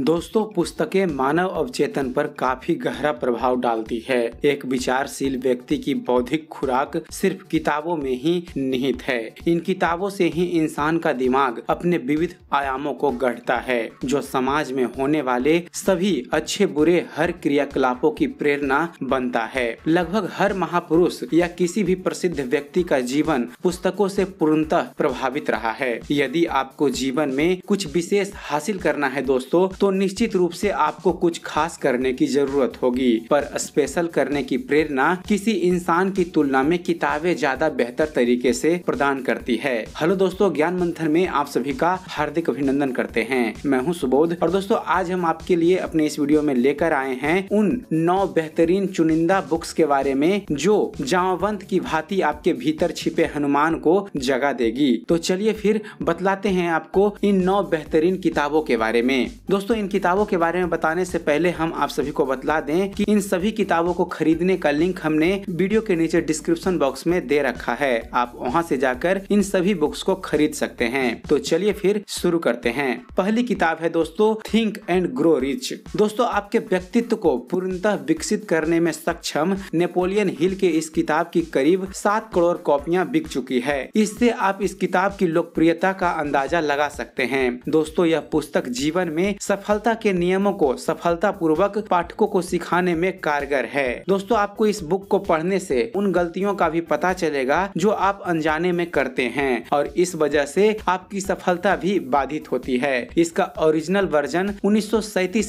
दोस्तों पुस्तकें मानव अवचेतन पर काफी गहरा प्रभाव डालती है एक विचारशील व्यक्ति की बौद्धिक खुराक सिर्फ किताबों में ही निहित है इन किताबों से ही इंसान का दिमाग अपने विविध आयामों को गढ़ता है जो समाज में होने वाले सभी अच्छे बुरे हर क्रियाकलापों की प्रेरणा बनता है लगभग हर महापुरुष या किसी भी प्रसिद्ध व्यक्ति का जीवन पुस्तकों से पूर्णतः प्रभावित रहा है यदि आपको जीवन में कुछ विशेष हासिल करना है दोस्तों तो निश्चित रूप से आपको कुछ खास करने की जरूरत होगी पर स्पेशल करने की प्रेरणा किसी इंसान की तुलना में किताबें ज्यादा बेहतर तरीके से प्रदान करती है हेलो दोस्तों ज्ञान मंथन में आप सभी का हार्दिक अभिनंदन करते हैं मैं हूं सुबोध और दोस्तों आज हम आपके लिए अपने इस वीडियो में लेकर आए हैं उन नौ बेहतरीन चुनिंदा बुक्स के बारे में जो जामवंत की भांति आपके भीतर छिपे हनुमान को जगा देगी तो चलिए फिर बतलाते हैं आपको इन नौ बेहतरीन किताबों के बारे में दोस्तों दोस्तों इन किताबों के बारे में बताने से पहले हम आप सभी को बतला दें कि इन सभी किताबों को खरीदने का लिंक हमने वीडियो के नीचे डिस्क्रिप्शन बॉक्स में दे रखा है आप वहाँ से जाकर इन सभी बुक्स को खरीद सकते हैं तो चलिए फिर शुरू करते हैं पहली किताब है दोस्तों थिंक एंड ग्रो रिच दोस्तों आपके व्यक्तित्व को पूर्णतः विकसित करने में सक्षम नेपोलियन हिल के इस किताब की करीब सात करोड़ कॉपियां बिक चुकी है इससे आप इस किताब की लोकप्रियता का अंदाजा लगा सकते हैं दोस्तों यह पुस्तक जीवन में सब सफलता के नियमों को सफलता पूर्वक पाठकों को सिखाने में कारगर है दोस्तों आपको इस बुक को पढ़ने से उन गलतियों का भी पता चलेगा जो आप अनजाने में करते हैं और इस वजह से आपकी सफलता भी बाधित होती है इसका ओरिजिनल वर्जन उन्नीस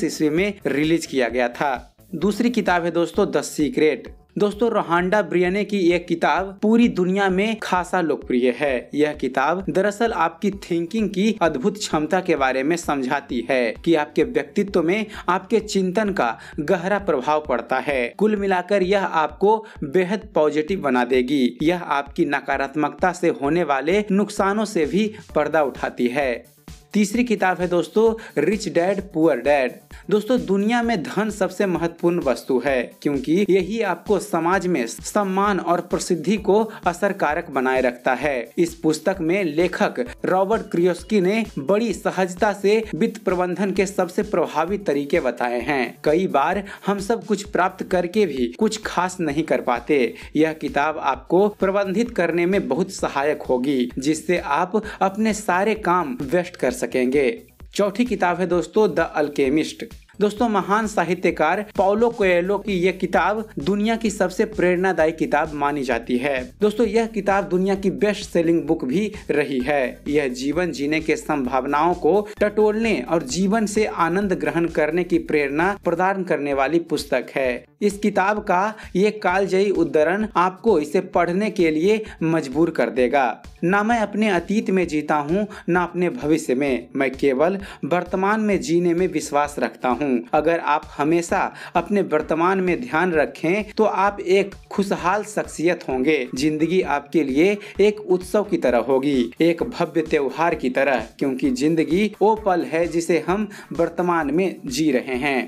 ईस्वी में रिलीज किया गया था दूसरी किताब है दोस्तों द सीक्रेट दोस्तों रोहांडा ब्रियने की यह किताब पूरी दुनिया में खासा लोकप्रिय है यह किताब दरअसल आपकी थिंकिंग की अद्भुत क्षमता के बारे में समझाती है कि आपके व्यक्तित्व में आपके चिंतन का गहरा प्रभाव पड़ता है कुल मिलाकर यह आपको बेहद पॉजिटिव बना देगी यह आपकी नकारात्मकता से होने वाले नुकसानों से भी पर्दा उठाती है तीसरी किताब है दोस्तों रिच डैड पुअर डैड दोस्तों दुनिया में धन सबसे महत्वपूर्ण वस्तु है क्योंकि यही आपको समाज में सम्मान और प्रसिद्धि को असर कारक बनाए रखता है इस पुस्तक में लेखक रॉबर्ट क्रियोस्की ने बड़ी सहजता से वित्त प्रबंधन के सबसे प्रभावी तरीके बताए हैं कई बार हम सब कुछ प्राप्त करके भी कुछ खास नहीं कर पाते यह किताब आपको प्रबंधित करने में बहुत सहायक होगी जिससे आप अपने सारे काम व्यस्त कर सकते सकेंगे चौथी किताब है दोस्तों द अल्केमिस्ट दोस्तों महान साहित्यकार पाउलो कोयलो की यह किताब दुनिया की सबसे प्रेरणादायी किताब मानी जाती है दोस्तों यह किताब दुनिया की बेस्ट सेलिंग बुक भी रही है यह जीवन जीने के संभावनाओं को टटोलने और जीवन से आनंद ग्रहण करने की प्रेरणा प्रदान करने वाली पुस्तक है इस किताब का ये कालजयी उद्धरण आपको इसे पढ़ने के लिए मजबूर कर देगा ना मैं अपने अतीत में जीता हूँ ना अपने भविष्य में मैं केवल वर्तमान में जीने में विश्वास रखता हूँ हूँ अगर आप हमेशा अपने वर्तमान में ध्यान रखें तो आप एक खुशहाल शख्सियत होंगे जिंदगी आपके लिए एक उत्सव की तरह होगी एक भव्य त्योहार की तरह क्योंकि जिंदगी वो पल है जिसे हम वर्तमान में जी रहे हैं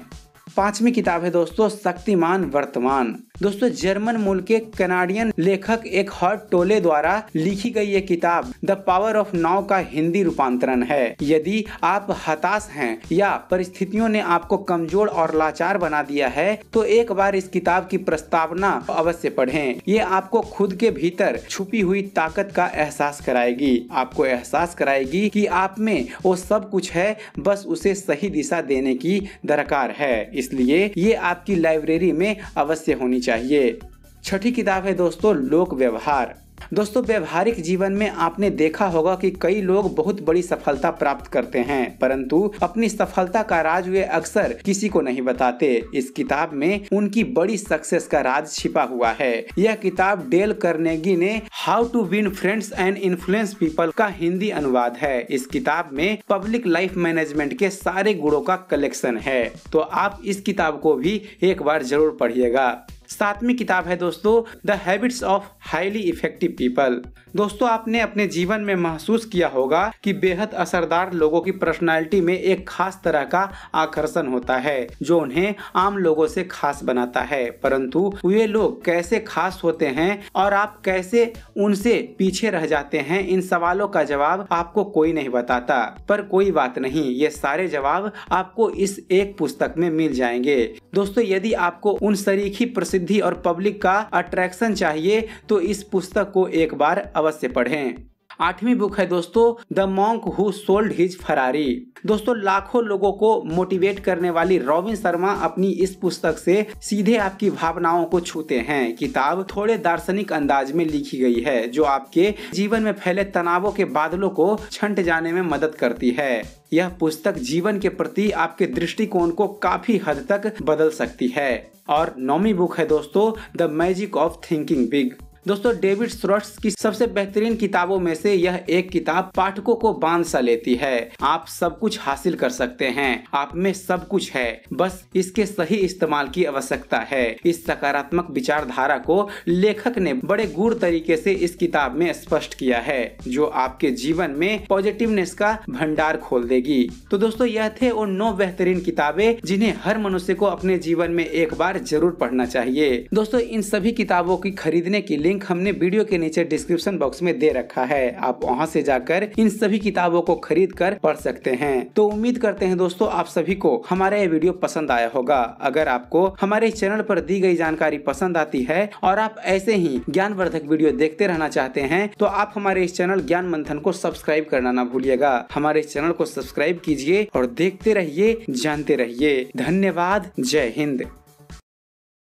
पांचवी किताब है दोस्तों शक्तिमान वर्तमान दोस्तों जर्मन मूल के कनाडियन लेखक एक हर्ट टोले द्वारा लिखी गई ये किताब द पावर ऑफ नाव का हिंदी रूपांतरण है यदि आप हताश हैं या परिस्थितियों ने आपको कमजोर और लाचार बना दिया है तो एक बार इस किताब की प्रस्तावना अवश्य पढ़ें। ये आपको खुद के भीतर छुपी हुई ताकत का एहसास कराएगी आपको एहसास कराएगी की आप में वो सब कुछ है बस उसे सही दिशा देने की दरकार है इसलिए ये आपकी लाइब्रेरी में अवश्य होनी चाहिए छठी किताब है दोस्तों लोक व्यवहार दोस्तों व्यवहारिक जीवन में आपने देखा होगा कि कई लोग बहुत बड़ी सफलता प्राप्त करते हैं परंतु अपनी सफलता का राज वे अक्सर किसी को नहीं बताते इस किताब में उनकी बड़ी सक्सेस का राज छिपा हुआ है यह किताब डेल करनेगी ने how to win friends and influence people का हिंदी अनुवाद है इस किताब में पब्लिक लाइफ मैनेजमेंट के सारे गुणों का कलेक्शन है तो आप इस किताब को भी एक बार जरूर पढ़िएगा सातवीं किताब है दोस्तों the habits of highly effective people दोस्तों आपने अपने जीवन में महसूस किया होगा कि बेहद असरदार लोगों की पर्सनालिटी में एक खास तरह का आकर्षण होता है जो उन्हें आम लोगों से खास बनाता है परंतु वे लोग कैसे खास होते हैं और आप कैसे उनसे पीछे रह जाते हैं इन सवालों का जवाब आपको कोई नहीं बताता पर कोई बात नहीं ये सारे जवाब आपको इस एक पुस्तक में मिल जाएंगे दोस्तों यदि आपको उन सरीखी प्रसिद्ध प्रसिद्धि और पब्लिक का अट्रैक्शन चाहिए तो इस पुस्तक को एक बार अवश्य पढ़ें आठवीं बुक है दोस्तों the monk who sold his Ferrari दोस्तों लाखों लोगों को मोटिवेट करने वाली रॉबिन शर्मा अपनी इस पुस्तक से सीधे आपकी भावनाओं को छूते हैं किताब थोड़े दार्शनिक अंदाज में लिखी गई है जो आपके जीवन में फैले तनावों के बादलों को छंट जाने में मदद करती है यह पुस्तक जीवन के प्रति आपके दृष्टिकोण को काफी हद तक बदल सकती है और नौमी बुक है दोस्तों the magic of thinking big दोस्तों डेविड स्रोट्स की सबसे बेहतरीन किताबों में से यह एक किताब पाठकों को बांध सा लेती है आप सब कुछ हासिल कर सकते हैं आप में सब कुछ है बस इसके सही इस्तेमाल की आवश्यकता है इस सकारात्मक विचारधारा को लेखक ने बड़े गुड़ तरीके से इस किताब में स्पष्ट किया है जो आपके जीवन में पॉजिटिवनेस का भंडार खोल देगी तो दोस्तों यह थे वो नौ बेहतरीन किताबें जिन्हें हर मनुष्य को अपने जीवन में एक बार जरूर पढ़ना चाहिए दोस्तों इन सभी किताबों की खरीदने की लिंक लिंक हमने वीडियो के नीचे डिस्क्रिप्शन बॉक्स में दे रखा है आप वहाँ से जाकर इन सभी किताबों को खरीद कर पढ़ सकते हैं तो उम्मीद करते हैं दोस्तों आप सभी को हमारा ये वीडियो पसंद आया होगा अगर आपको हमारे चैनल पर दी गई जानकारी पसंद आती है और आप ऐसे ही वर्धक वीडियो देखते रहना चाहते हैं तो आप हमारे इस चैनल ज्ञान मंथन को सब्सक्राइब करना ना भूलिएगा हमारे चैनल को सब्सक्राइब कीजिए और देखते रहिए जानते रहिए धन्यवाद जय हिंद